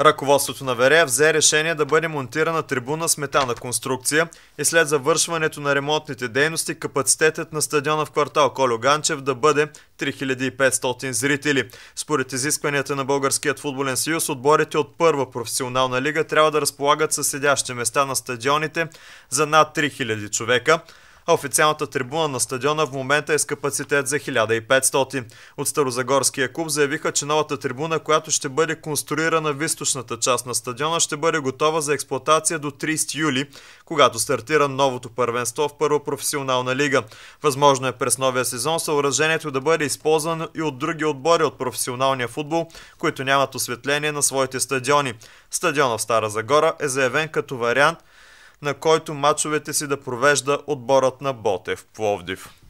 Ръководството на Верея взе решение да бъде монтирана трибуна с метална конструкция и след завършването на ремонтните дейности капацитетът на стадиона в квартал Колю Ганчев да бъде 3500 зрители. Според изискванията на Българският футболен съюз, отборите от първа професионална лига трябва да разполагат със седящи места на стадионите за над 3000 човека – а официалната трибуна на стадиона в момента е с капацитет за 1500. От Старозагорския клуб заявиха, че новата трибуна, която ще бъде конструирана в източната част на стадиона, ще бъде готова за експлоатация до 30 юли, когато стартира новото първенство в първа професионална лига. Възможно е през новия сезон съоръжението да бъде използвано и от други отбори от професионалния футбол, които нямат осветление на своите стадиони. Стадиона в Стара Загора е заявен като вариант – на който мачовете си да провежда отборът на Ботев Пловдив.